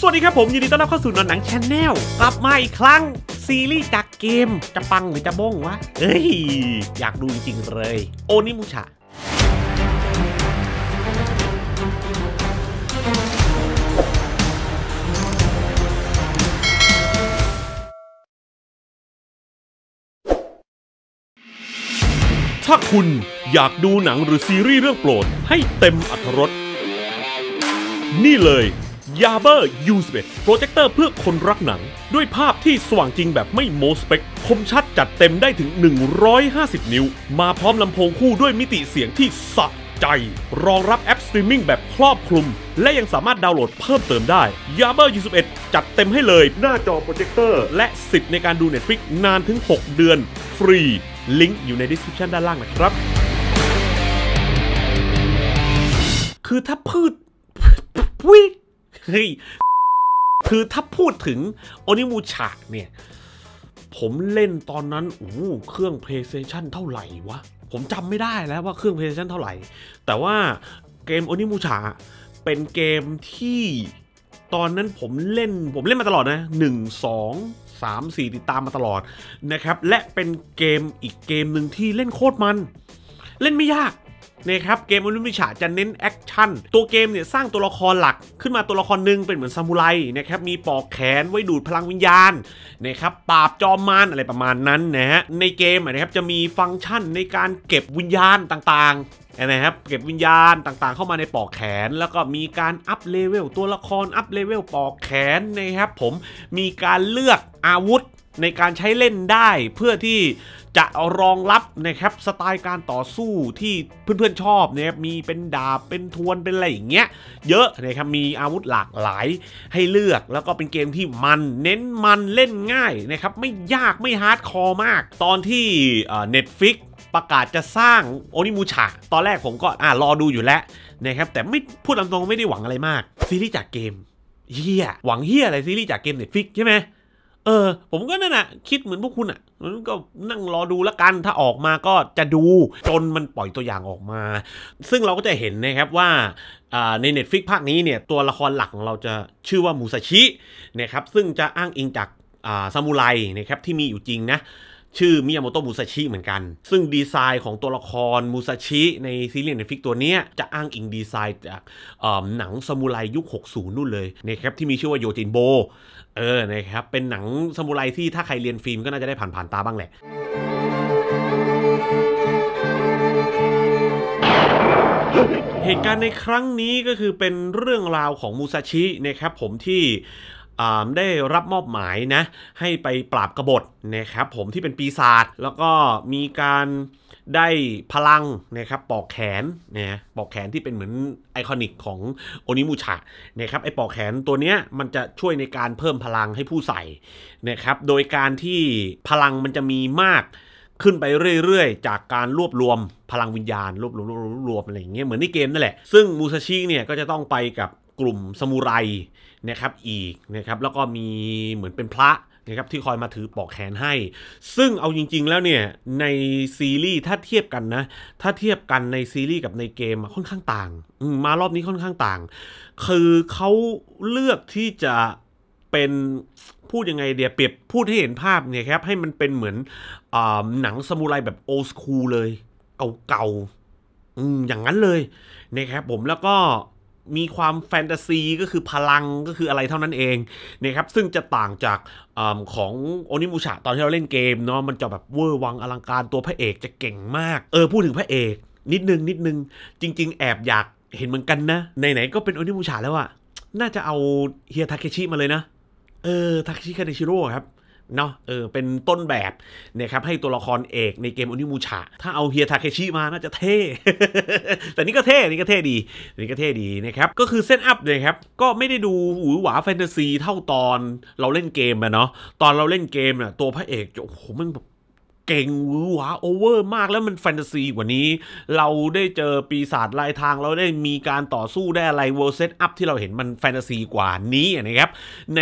สวัสดีครับผมยินดีต้อนรับเข้าสู่นอนหนังชาแนลกลับมาอีกครั้งซีรีส์จากเกมจะปังหรือจะบ้งวะเอ้ยอยากดูจริงเลย โอนิมุชะถ้าคุณอยากดูหนังหรือซีรีส์เรื่องโปรดให้เต็มอรรถรส นี่เลยยาเบอร์ยูสเโปรเจคเตอร์เพื่อคนรักหนังด้วยภาพที่สว่างจริงแบบไม่โมสเปกคมชัดจัดเต็มได้ถึง 150 นิ้ว มาพร้อมลำโพงคู่ด้วยมิติเสียงที่สะใจ รองรับแอปสตรีมมิ่งแบบครอบคลุม และยังสามารถดาวน์โหลดเพิ่มเติมได้ยาเบอร์ยู็ดจัดเต็มให้เลย หน้าจอโปรเจคเตอร์และสิทธิ์ในการดู Netflix นานถึง 6 เดือนฟรีลิงก์อยู่ในดีสคริปชันด้านล่างนะครับ คือถ้าพืชวิฮ้ยคือถ้าพูดถึงโอนิมูชากเนี่ย ผมเล่นตอนนั้นโอ้เครื่อง PlayStation เท่าไหร่วะ ผมจำไม่ได้แล้วว่าเครื่อง PlayStation เท่าไหร่ แต่ว่าเกมโอนิมูชาเป็นเกมที่ตอนนั้นผมเล่น ผมเล่นมาตลอดนะ 1 2 3 4 ติดตามมาตลอดนะครับและเป็นเกมอีกเกมหนึ่งที่เล่นโคตรมัน เล่นไม่ยากนะครับเกมมนุษย์มิชาจะเน้นแอคชั่นตัวเกมเนี่ยสร้างตัวละครหลักขึ้นมาตัวละครหนึ่งเป็นเหมือนซามูไรนะครับมีปอกแขนไว้ดูดพลังวิญญาณนะครับปราบจอมมารอะไรประมาณนั้นนะฮะในเกมนะครับจะมีฟังก์ชันในการเก็บวิญญาณต่างนะครับเก็บวิญญาณต่างๆ เข้ามาในปอกแขน แล้วก็มีการอัพเลเวลตัวละครอัพเลเวลปอกแขนนะครับผมมีการเลือกอาวุธในการใช้เล่นได้เพื่อที่จะรองรับนะครับสไตล์การต่อสู้ที่เพื่อนๆชอบนะครับมีเป็นดาบ เป็นทวนเป็นอะไรอย่างเงี้ยเยอะนะครับมีอาวุธหลากหลายให้เลือก แล้วก็เป็นเกมที่มันเน้นมันเล่นง่ายนะครับไม่ยากไม่ฮาร์ดคอร์มาก ตอนที่ Netflix ประกาศจะสร้างโอนิมูชะตอนแรกผมก็อ่ารอดูอยู่แล้วนะครับแต่ไม่พูดตามตรงไม่ได้หวังอะไรมากซีรีส์จากเกมเฮียหวังเฮียอะไรซีรีส์จากเกมเน็ตฟิกใช่ไหมเออผมก็นั่นน่ะคิดเหมือนพวกคุณอ่ะมันก็นั่งรอดูละกันถ้าออกมาก็จะดูจนมันปล่อยตัวอย่างออกมา ซึ่งเราก็จะเห็นนะครับว่าใน Netflix ภาคนี้เนี่ยตัวละครหลักของเราจะชื่อว่ามูซาชินะครับซึ่งจะอ้างอิงจากซามูไรนะครับที่มีอยู่จริงนะชื่อมิยาโมโตะมูซาชิเหมือนกัน ซึ่งดีไซน์ของตัวละครมูซาชิในซีรีส์เน็ตฟิกตัวนี้จะอ้างอิงดีไซน์จากหนังซามูไรยุค 60นู่นเลยนะครับที่มีชื่อว่าโยจินโบเออนะครับเป็นหนังซามูไรที่ถ้าใครเรียนฟิล์ม ก็น่าจะได้ผ่านผ่านตาบ้างแหละ เหตุการณ์ในครั้งนี้ก็คือเป็นเรื่องราวของมูซาชินะครับผมที่ได้รับมอบหมายนะให้ไปปราบกบฏนะครับผมที่เป็นปีศาจแล้วก็มีการได้พลังนะครับปอกแขนนะปอกแขนที่เป็นเหมือนไอคอนิกของโอนิมูชะนะครับไอปอกแขนตัวเนี้ยมันจะช่วยในการเพิ่มพลังให้ผู้ใส่นะครับโดยการที่พลังมันจะมีมากขึ้นไปเรื่อยๆ จากการรวบรวมพลังวิญญาณ รวบรวมรวบรวมอะไรอย่างเงี้ยเหมือนในเกมนั่นแหละ ซึ่งมูซาชิเนี่ยก็จะต้องไปกับกลุ่มสมุไรนะครับอีกนะครับแล้วก็มีเหมือนเป็นพระนะครับที่คอยมาถือปอกแขนให้ ซึ่งเอาจริงๆ แล้วเนี่ยในซีรีส์ ถ้าเทียบกันนะถ้าเทียบกันในซีรีส์กับในเกมค่อนข้างต่างมารอบนี้ค่อนข้างต่าง คือเขาเลือกที่จะเป็นพูดยังไงเดียเปรียบพูดให้เห็นภาพเนี่ยครับให้มันเป็นเหมือนอหนังสมุไรแบบโอสคูลเลยเก่าๆอย่างนั้นเลยนะครับผมแล้วก็มีความแฟนตาซีก็คือพลังก็คืออะไรเท่านั้นเองนะครับ ซึ่งจะต่างจากอของโอนิมูชะตอนที่เราเล่นเกมเนาะมันจะแบบเวอร์วัง อลังการตัวพระเอกจะเก่งมาก เออพูดถึงพระเอก นิดนึงนิดนึงจริง ๆ แอบอยากเห็นเหมือนกันนะไหนๆ ก็เป็นโอนิมูชะแล้วอะน่าจะเอาเฮีย ทาเคชิมาเลยนะ เออ ทาเคชิ คาเดชิโร่ครับเนาะ เออ เป็นต้นแบบเนี่ยครับให้ตัวละครเอกในเกมอนิมูชะ ถ้าเอาเฮียทาเคชิมาน่าจะเท่ แต่นี่ก็เท่ นี่ก็เท่ดี นี่ก็เท่ดีนะครับ ก็คือเซตอัพเลยครับ ก็ไม่ได้ดูหวหวาแฟนตาซี เท่าตอนเราเล่นเกมอะเนาะ ตอนเราเล่นเกมเนี่ยตัวพระเอกโอ้โหมันแบบเก่งวือหวาโอเวอร์มากแล้วมันแฟนตาซีกว่านี้ เราได้เจอปีศาจลายทางเราได้มีการต่อสู้ได้อะไรเวิร์เซตอัพที่เราเห็นมันแฟนตาซีกว่านี้นะครับใน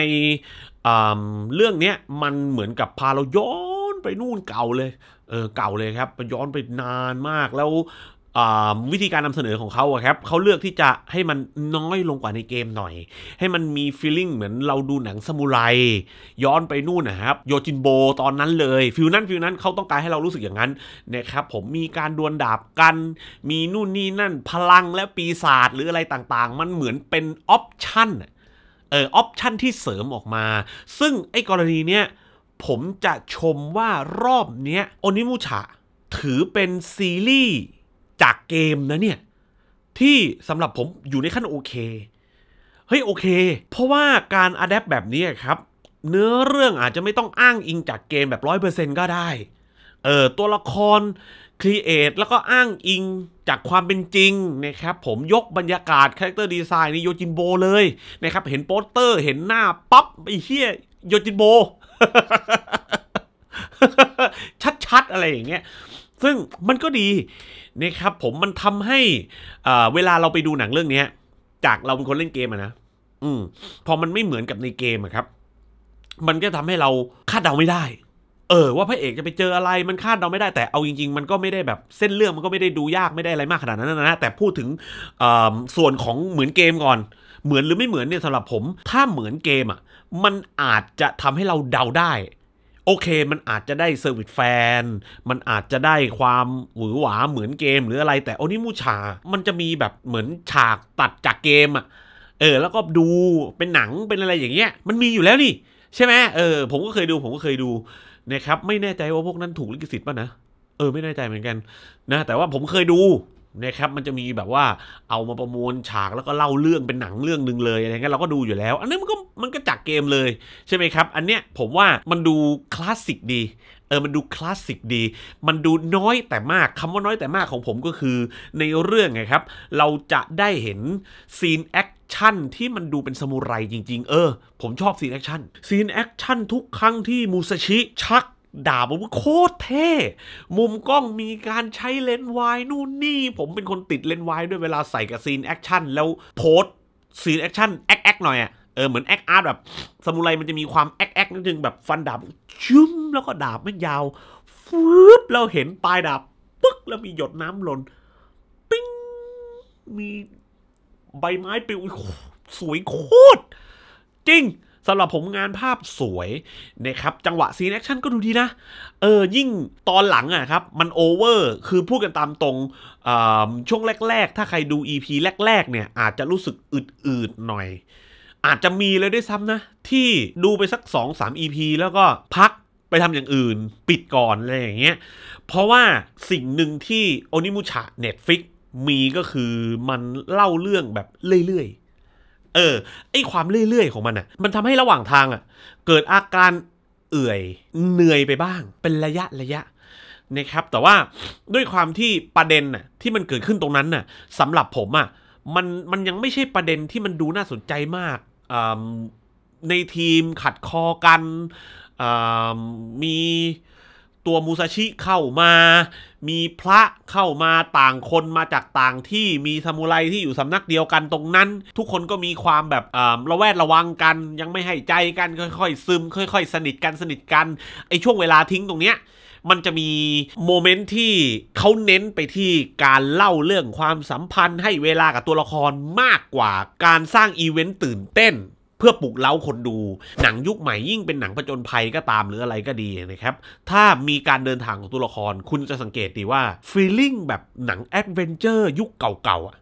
เรื่องนี้มันเหมือนกับพาเราย้อนไปนู่นเก่าเลยเออเก่าเลยครับย้อนไปนานมาก แล้ววิธีการนำเสนอของเขาครับเขาเลือกที่จะให้มันน้อยลงกว่าในเกมหน่อย ให้มันมีฟีลลิ่งเหมือนเราดูหนังซามูไร ย้อนไปนู่นนะครับโยจินโบตอนนั้นเลยฟิลนั้นฟิลนั้นเขาต้องการให้เรารู้สึกอย่างนั้นนะครับผมมีการดวลดาบกัน มีนู่นนี่นั่นพลังและปีศาจหรืออะไรต่างๆ มันเหมือนเป็นออปชั่นเออออปชันที่เสริมออกมา ซึ่งไอ้กรณีเนี้ยผมจะชมว่ารอบเนี้ยโอนิมูชะถือเป็นซีรีส์ จากเกมนะเนี่ย ที่สำหรับผมอยู่ในขั้นโอเค เฮ้ยโอเค เพราะว่าการอัดแอปแบบนี้ครับ เนื้อเรื่องอาจจะไม่ต้องอ้างอิงจากเกมแบบร้อยเปอร์เซ็นก็ได้ เออตัวละครครีเอทแล้วก็อ้างอิงจากความเป็นจริงนะครับ ผมยกบรรยากาศคาแรคเตอร์ดีไซน์นี่โยจินโบเลยนะครับเห็นโปสเตอร์เห็นหน้าปั๊บ ไอ้เฮียโยจินโบ ชัด ๆ อะไรอย่างเงี้ย ซึ่งมันก็ดีนะครับ ผมมันทำให้เวลาเราไปดูหนังเรื่องนี้จากเราเป็นคนเล่นเกมนะอืมพอมันไม่เหมือนกับในเกมครับ มันก็ทำให้เราคาดเดาไม่ได้เออว่าพระเอกจะไปเจออะไรมันคาดเราไม่ได้แต่เอาจริงๆ มันก็ไม่ได้แบบเส้นเรื่องมันก็ไม่ได้ดูยากไม่ได้อะไรมากขนาดนั้นนะแต่พูดถึงส่วนของเหมือนเกมก่อน เหมือนหรือไม่เหมือนเนี่ยสำหรับผม ถ้าเหมือนเกมอ่ะมันอาจจะทำให้เราเดาได้ โอเคมันอาจจะได้เซอร์วิสแฟนมันอาจจะได้ความหวือหวาเหมือนเกม หรืออะไรแต่โอนิมูชา มันจะมีแบบเหมือนฉากตัดจากเกมอ่ะเออแล้วก็ดูเป็นหนังเป็นอะไรอย่างเงี้ยมันมีอยู่แล้วนี่ใช่ไหมเออผมก็เคยดูผมก็เคยดูนะครับไม่แน่ใจว่าพวกนั้นถูกลิขสิทธิ์ป่ะนะเออไม่แน่ใจเหมือนกันนะแต่ว่าผมเคยดูนะครับมันจะมีแบบว่าเอามาประมวลฉากแล้วก็เล่าเรื่องเป็นหนังเรื่องหนึ่งเลยอะไรเงี้ยเราก็ดูอยู่แล้ว อันนี้มันก็มันก็จากเกมเลยใช่ไหมครับอันเนี้ยผมว่ามันดูคลาสสิกดีเออมันดูคลาสสิกดีมันดูน้อยแต่มากคำว่าน้อยแต่มากของผมก็คือ ในเรื่องไงครับ เราจะได้เห็นซีนแอคชั่นที่มันดูเป็นสมุไรจริง ๆ เออ ผมชอบซีนแอคชั่นซีนแอคชั่นทุกครั้งที่มูซาชิชัก ดาบผมโคตรเท่มุมกล้องมีการใช้เลนส์วายนู่นนี่ ผมเป็นคนติดเลนส์วายด้วยเวลาใส่กับซีนแอคชั่นแล้วโพสซีนแอคชั่นแอคแอคหน่อยอะเออ เหมือนแอคอาร์ตแบบสมุไรมันจะมีความแอคแอคนิดนึงแบบฟันดาบชุ้มแล้วก็ดาบไม่ยาวฟืบเราเห็นปลายดาบปึ๊กแล้วมีหยดน้ำหล่นปิ้งมีใบไม้ปลวสวยโคตรจริงสำหรับผมงานภาพสวยนะครับจังหวะซีนแอคชั่นก็ดูดีนะเออยิ่งตอนหลังอ่ะครับมันโอเวอร์คือพูดกันตามตรงช่วงแรก ๆ ถ้าใครดู EP แรก ๆ เนี่ย อาจจะรู้สึกอืดๆหน่อย อาจจะมีเลยด้วยซ้ำนะ ที่ดูไปสัก 2-3 EP แล้วก็พักไปทำอย่างอื่นปิดก่อน อะไรอย่างเงี้ยเพราะว่าสิ่งหนึ่งที่โอนิมุชะ Netflix มีก็คือมันเล่าเรื่องแบบเรื่อยๆ เออไอความเรื่อย ๆ ของมันอะ่ะ มันทำให้ระหว่างทางอะ่ะเกิดอาการเอื่อยเหนื่อยไปบ้าง เป็นระยะระยะ นะครับ แต่ว่าด้วยความที่ประเด็นน่ะที่มันเกิดขึ้นตรงนั้นน่ะสำหรับผมอะ่ะมันมันยังไม่ใช่ประเด็นที่มันดูน่าสนใจมากในทีมขัดคอกันมีตัวมูซาชิเข้ามา มีพระเข้ามาต่างคนมาจากต่างที่มีซามูไรที่อยู่สำนักเดียวกันตรงนั้น ทุกคนก็มีความแบบระแวดระวังกัน ยังไม่ให้ใจกันค่อยๆ ซึม ค่อย ๆ สนิทกัน สนิทกันไอช่วงเวลาทิ้งตรงเนี้ยมันจะมีโมเมนต์ที่เขาเน้นไปที่การเล่าเรื่องความสัมพันธ์ให้เวลากับตัวละครมากกว่าการสร้างอีเวนต์ตื่นเต้นเพื่อปลุกเล้าคนดู หนังยุคใหม่ยิ่งเป็นหนังผจญภัยก็ตามหรืออะไรก็ดีนะครับ ถ้ามีการเดินทางของตัวละครคุณจะสังเกตดีว่าฟีลลิ่งแบบหนังแอดเวนเจอร์ยุคเก่าๆอ่ะ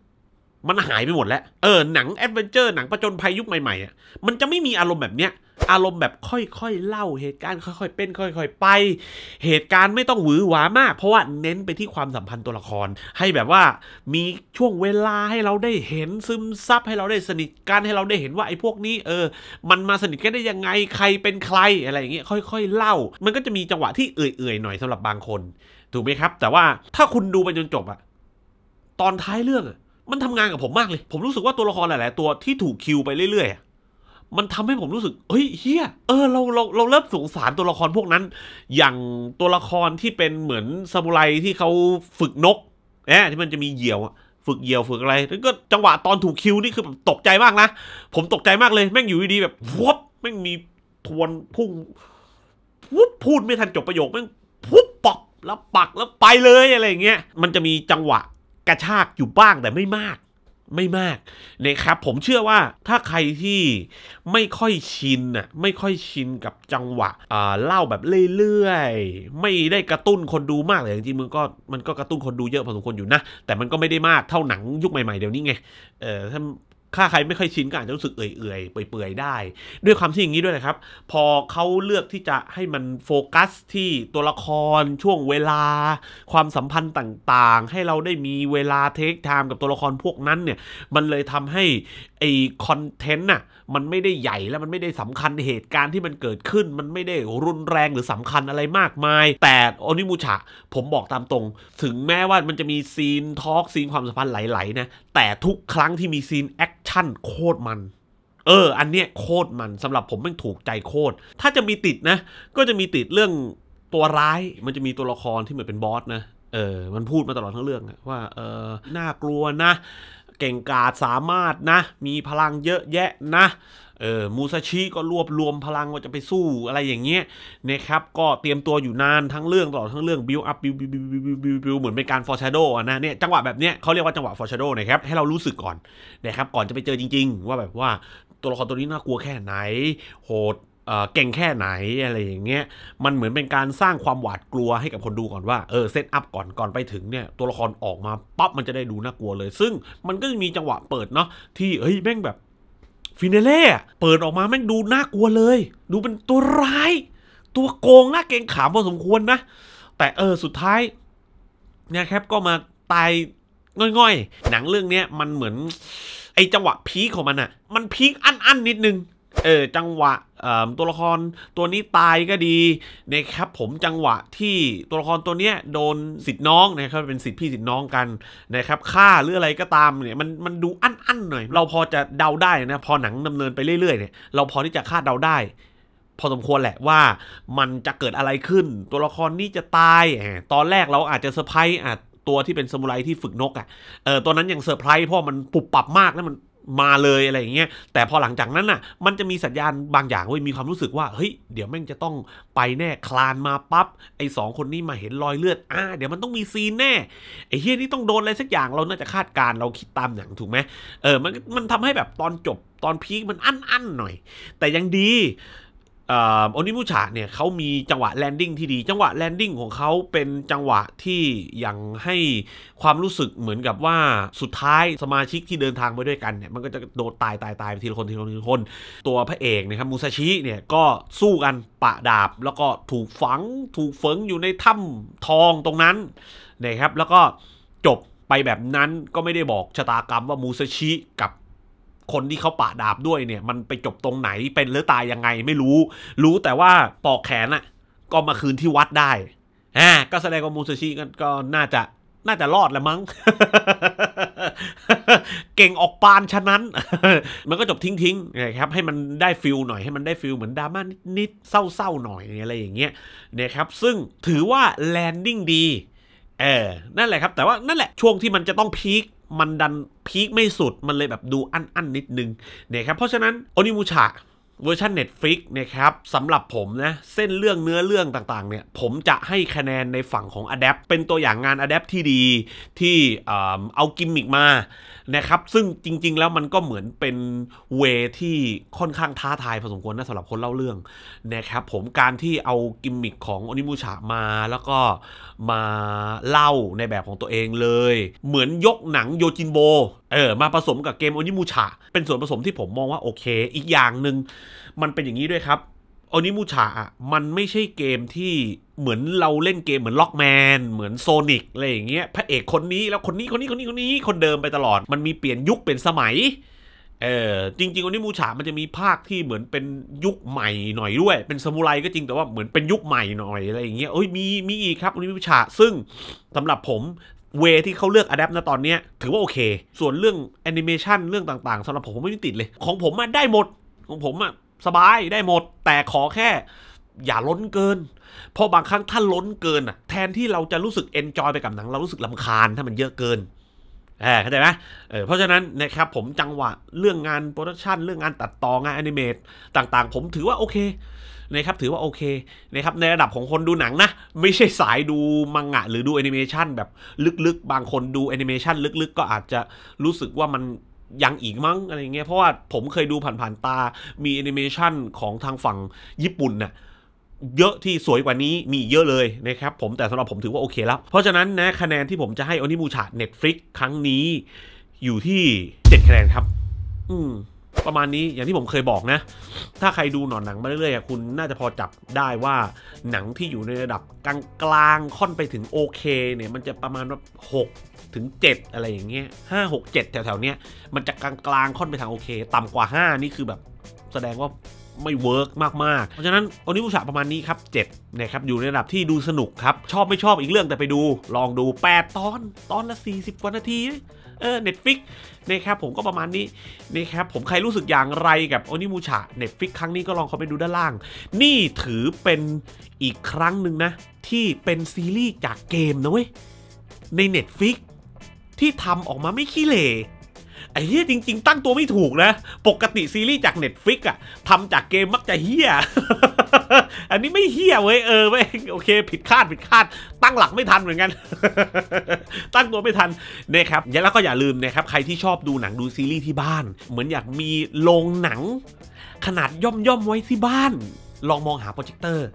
มันหายไปหมดแล้ว เออหนังแอดเวนเจอร์หนังผจญภัยยุคใหม่ๆอ่ะมันจะไม่มีอารมณ์แบบเนี้ยอารมณ์แบบค่อยๆ เล่าเหตุการณ์ค่อยๆเป็นค่อย ๆ ไป เหตุการณ์ไม่ต้องหวือหวามากเพราะว่าเน้นไปที่ความสัมพันธ์ตัวละคร ให้แบบว่ามีช่วงเวลาให้เราได้เห็นซึมซับให้เราได้สนิทกันให้เราได้เห็นว่าไอ้พวกนี้ เออ มันมาสนิทกันได้ยังไงใครเป็นใครอะไรอย่างเงี้ยค่อย ๆ เล่ามันก็จะมีจังหวะที่เอื่อยๆ หน่อยสำหรับบางคน ถูกไหมครับ แต่ว่าถ้าคุณดูไปจนจบอะตอนท้ายเรื่องมันทำงานกับผมมากเลย ผมรู้สึกว่าตัวละครหลายๆตัวที่ถูกคิวไปเรื่อยๆมันทำให้ผมรู้สึกเฮ้ยเฮียเออ เราเราเราเริ่มสงสารตัวละครพวกนั้น อย่างตัวละครที่เป็นเหมือนซามูไรที่เขาฝึกนกนะที่มันจะมีเหี่ยว ฝึกเหี่ยว ฝึกอะไร แล้วก็จังหวะตอนถูกคิวนี่คือแบบตกใจมากนะ ผมตกใจมากเลย แม่งอยู่ดีแบบวบแม่งมีทวนพุ่งวุบพูดไม่ทันจบประโยค แม่งพุบปอกแล้วปักแล้วไปเลยอะไรเงี้ย มันจะมีจังหวะกระชากอยู่บ้างแต่ไม่มากไม่มากนะครับผมเชื่อว่าถ้าใครที่ไม่ค่อยชินน่ะไม่ค่อยชินกับจังหวะเล่าแบบเรื่อยๆ ไม่ได้กระตุ้นคนดูมากเลยจริงๆมันก็มันก็กระตุ้นคนดูเยอะพอสมควรอยู่นะ แต่มันก็ไม่ได้มากเท่าหนังยุคใหม่ๆเดี๋ยวนี้ไงเออถ้าค้าใครไม่ค่อยชินก็อาจจะรู้สึกเอื่อยๆเปื่อยๆได้ ด้วยความที่อย่างนี้ด้วยนะครับ พอเขาเลือกที่จะให้มันโฟกัสที่ตัวละครช่วงเวลาความสัมพันธ์ต่างๆ ให้เราได้มีเวลาเทคไทม์กับตัวละครพวกนั้นเนี่ยมันเลยทำใหไอคอนเทนต์น่ะมันไม่ได้ใหญ่และมันไม่ได้สำคัญเหตุการณ์ที่มันเกิดขึ้น มันไม่ได้รุนแรงหรือสำคัญอะไรมากมาย แต่อนิมูชะผมบอกตามตรง ถึงแม้ว่ามันจะมีซีนทอล์กซีนความสัมพันธ์ไหลๆนะแต่ทุกครั้งที่มีซีนแอคชั่นโคตรมันเอออันเนี้ยโคตรมันสำหรับผมมันถูกใจโคตรถ้าจะมีติดนะ ก็จะมีติดเรื่องตัวร้าย มันจะมีตัวละครที่เหมือนเป็นบอสนะเออมันพูดมาตลอดทั้งเรื่องว่า เออน่ากลัวนะเก่งกาจสามารถนะ มีพลังเยอะแยะนะเออมูซาชิก็รวบรวมพลังว่าจะไปสู้อะไรอย่างเงี้ยนะครับก็เตรียมตัวอยู่นานทั้งเรื่องตลอดทั้งเรื่องบิวอัพบิวบิวบิวบิวบิวบิวเหมือนเป็นการฟอร์ชาโดนะเนี่ยจังหวะแบบเนี้ยเขาเรียกว่าจังหวะฟอร์ชาโดนะครับให้เรารู้สึกก่อนนะครับก่อนจะไปเจอจริง ๆ ว่าแบบว่า ตัวละครตัวนี้น่ากลัวแค่ไหนโหดเก่งแค่ไหน อะไรอย่างเงี้ย มันเหมือนเป็นการสร้างความหวาดกลัวให้กับคนดูก่อนว่า เออเซตอัพก่อนก่อนไปถึงเนี่ยตัวละครออกมาปั๊บมันจะได้ดูน่ากลัวเลย ซึ่งมันก็จะมีจังหวะเปิดเนาะที่เฮ้ยแม่งแบบ ฟินเนเล่เปิดออกมาแม่งดูน่ากลัวเลย ดูเป็นตัวร้าย ตัวโกงน่าเกงขามพอสมควรนะ แต่เออสุดท้าย เนี่ยครับก็มาตายง่อยๆหนังเรื่องเนี้ยมันเหมือน ไอจังหวะพีคของมันอะมันพีคอันๆนิดนึง เออ จังหวะตัวละครตัวนี้ตายก็ดี นะครับ ผมจังหวะที่ตัวละครตัวเนี้ยโดนสิทธิ์น้องนะครับเป็นสิทธิ์พี่สิทธิ์น้องกันนะครับฆ่าหรืออะไรก็ตามเนี่ยมันมันดูอั้นอั้นหน่อย เราพอจะเดาได้นะพอหนังดำเนินไปเรื่อยๆเนี่ยเราพอที่จะคาดเดาได้ พอสมควรแหละว่ามันจะเกิดอะไรขึ้น ตัวละครนี้จะตายตอนแรกเราอาจจะเซอร์ไพรส์ตัวที่เป็นสมุไรที่ฝึกนกอ่ะเออตัวนั้นยังเซอร์ไพรส์เพราะมันปับปับมากแล้วมันมาเลยอะไรอย่างเงี้ยแต่พอหลังจากนั้นน่ะมันจะมีสัญญาณบางอย่างเว้ยมีความรู้สึกว่าเฮ้ยเดี๋ยวแม่งจะต้องไปแน่คลานมาปั๊บไอ้สองคนนี้มาเห็นรอยเลือดอ่าเดี๋ยวมันต้องมีซีนแน่ไอ้เฮียนี่ต้องโดนอะไรสักอย่างเราน่าจะคาดการเราคิดตามอย่างถูกไหมเออมันมันทำให้แบบตอนจบตอนพีคมันอั้นอั้นหน่อย แต่ยังดีโอนิมูชาเนี่ยเขามีจังหวะแลนดิ้งที่ดี จังหวะแลนดิ้งของเขาเป็นจังหวะที่ยังให้ความรู้สึกเหมือนกับว่าสุดท้ายสมาชิกที่เดินทางไปด้วยกันเนี่ยมันก็จะโดดตายตายตายไปทีละคนทีละคนทีละคน ตัวพระเอกนะครับมูซาชิเนี่ยก็สู้กันปะดาบ แล้วก็ถูกฝังถูกฝังอยู่ในถ้ำทองตรงนั้นนะครับแล้วก็จบไปแบบนั้นก็ไม่ได้บอกชะตากรรมว่ามูซาชิกับคนที่เขาป่าดาบด้วยเนี่ย มันไปจบตรงไหนเป็นหรือตายยังไงไม่รู้ รู้แต่ว่าปอกแขนอะก็มาคืนที่วัดได้อ่าก็แสดงว่ามูซาชิก็น่าจะน่าจะรอดแล้วมั้งเก่งออกปานฉะนั้น มันก็จบทิ้งๆนะครับให้มันได้ฟิลหน่อยให้มันได้ฟิลเหมือนดราม่านิดๆเศร้าๆหน่อยอะไรอย่างเงี้ยนะครับ ซึ่งถือว่าแลนดิ้งดีเออนั่นแหละครับ แต่ว่านั่นแหละ ช่วงที่มันจะต้องพีคมันดันพีคไม่สุดมันเลยแบบดูอันอันนิดนึงเนี่ยครับเพราะฉะนั้นโอนิมูชาเวอร์ชัน Netflix นะครับสำหรับผมนะเส้นเรื่องเนื้อเรื่องต่างๆ เนี่ยผมจะให้คะแนนในฝั่งของ Adapt เป็นตัวอย่างงาน Adapt ที่ดี ที่เอากิมมิกมานะครับ ซึ่งจริง ๆแล้วมันก็เหมือนเป็นเวที่ค่อนข้างท้าทายพอสมควรนะสำหรับคนเล่าเรื่อง นะครับ ผมการที่เอากิมมิคของอนิมูชามา แล้วก็มาเล่าในแบบของตัวเองเลย เหมือนยกหนังโยจินโบเออมาผสมกับเกมอนิมูชาเป็นส่วนผสมที่ผมมองว่าโอเค อีกอย่างหนึ่งมันเป็นอย่างนี้ด้วยครับอนิมูชามันไม่ใช่เกมที่เหมือนเราเล่นเกมเหมือนล็อกแมน เหมือนโซนิกอะไรอย่างเงี้ย พระเอกคนนี้แล้วคนนี้คนนี้คนนี้คนนี้คนเดิมไปตลอด มันมีเปลี่ยนยุคเปลี่ยนสมัย เออ จริง ๆ อนิมูชามันจะมีภาคที่เหมือนเป็นยุคใหม่หน่อยด้วย เป็นซามูไรก็จริง แต่ว่าเหมือนเป็นยุคใหม่หน่อยอะไรอย่างเงี้ยเอ้ย มี มีอีกครับอนิมูชาซึ่งสำหรับผมเวที่เขาเลือกอะแดปนะตอนนี้ถือว่าโอเค ส่วนเรื่องแอนิเมชันเรื่องต่างๆสำหรับผมผมไม่ติดเลย ของผมมาได้หมด ของผมอะสบาย ได้หมดแต่ขอแค่อย่าล้นเกิน เพราะบางครั้งถ้าล้นเกินอ่ะแทนที่เราจะรู้สึกเอนจอยไปกับหนัง เรารู้สึกลำคาญ ถ้ามันเยอะเกินเข้าใจไหมเพราะฉะนั้นนะครับผมจังหวะเรื่องงานโปรดักชันเรื่องงานตัดต่องานแอนิเมตต่างๆ ผมถือว่าโอเคนะครับถือว่าโอเคนะครับในระดับของคนดูหนังนะ ไม่ใช่สายดูมังงะ หรือดูแอนิเมชันแบบลึกๆ บางคนดูแอนิเมชันลึกๆก็อาจจะรู้สึกว่ามันยังอีกมั้งอะไรเงี้ยเพราะว่าผมเคยดูผ่าน ๆ ตา มีแอนิเมชันของทางฝั่งญี่ปุ่นนะ่ะเยอะที่สวยกว่านี้มีเยอะเลยนะครับผมแต่สำหรับผมถือว่าโอเคแล้ว เพราะฉะนั้นนะคะแนนที่ผมจะให้อนิมูชาเน็ตฟลิกครั้งนี้ อยู่ที่ 7 คะแนนครับ อืมประมาณนี้อย่างที่ผมเคยบอกนะถ้าใครดูหนอนหนังมาเรื่อยๆคุณ น่าจะพอจับได้ว่า หนังที่อยู่ในระดับกลางๆค่อนไปถึงโอเคเนี่ย มันจะประมาณว่าหกถึง7 อะไรอย่างเงี้ยห้าหกเจ็ดแถวๆเนี้ยมันจะกลางๆค่อนไปทางโอเค ต่ำกว่า 5 นี่คือแบบแสดงว่าไม่เวิร์กมากๆ เพราะฉะนั้นอนิบุษะประมาณนี้ครับ7นะครับอยู่ในระดับที่ดูสนุกครับชอบไม่ชอบอีกเรื่องแต่ไปดู ลองดู 8 ตอน ตอนละ 40กว่านาทีเออเน็ตฟิกนะครับผมก็ประมาณนี้นะครับผมใครรู้สึกอย่างไรกับโอนิมูชาเน็ตฟิกครั้งนี้ก็ลองเข้าไปดูด้านล่าง นี่ถือเป็นอีกครั้งหนึ่งนะ ที่เป็นซีรีส์จากเกมนะเว้ยใน Netflix ที่ทำออกมาไม่ขี้เหร่ไอ้เหียจริงๆ ตั้งตัวไม่ถูกนะ ปกติซีรีส์จาก Netflix อะทำจากเกมมักจะเฮียอันนี้ไม่เฮี้ยเว้ยเออไม่โอเค ผิดคาดผิดคาดตั้งหลักไม่ทันเหมือนกัน ตั้งตัวไม่ทันเนี่ยครับแล้วก็อย่าลืมนะครับใครที่ชอบดูหนังดูซีรีส์ที่บ้าน เหมือนอยากมีโรงหนังขนาดย่อมย่อมไว้ที่บ้าน ลองมองหาโปรเจคเตอร์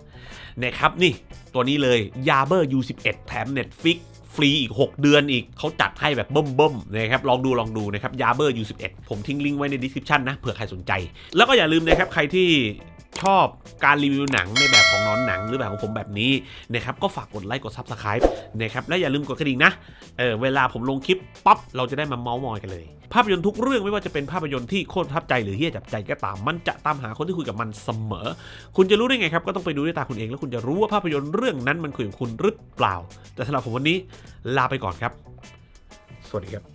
นะครับนี่ตัวนี้เลยยาเบอร์ U11 แถม Netflix รีอีก 6 เดือนอีก เขาจัดให้แบบเบิ่มๆนะครับ ลองดู ลองดูนะครับยาเบอร์ยูสิผมทิ้งลิงก์ไว้ในดีสคริปชันนะ เผื่อใครสนใจ แล้วก็อย่าลืมนะครับ ใครที่ชอบการรีวิวหนังในแบบของน้อนหนังหรือแบบของผมแบบนี้นะครับ ก็ฝากกดไลค์กดซับสไครป์นะครับ และอย่าลืมกดกระดิ่งนะ เออ เวลาผมลงคลิปปั๊บเราจะได้มาเมาส์มอยกันเลย ภาพยนตร์ทุกเรื่องไม่ว่าจะเป็นภาพยนตร์ที่โคตรทับใจหรือเฮี้ยจับใจก็ตาม มันจะตามหาคนที่คุยกับมันเสมอ คุณจะรู้ได้ไงครับ ก็ต้องไปดูด้วยตาคุณเองแล้วคุณจะรู้ว่าภาพยนตร์เรื่องนั้นมันคุยกับคุณหรือเปล่า แต่สำหรับผมวันนี้ลาไปก่อนครับ สวัสดีครับ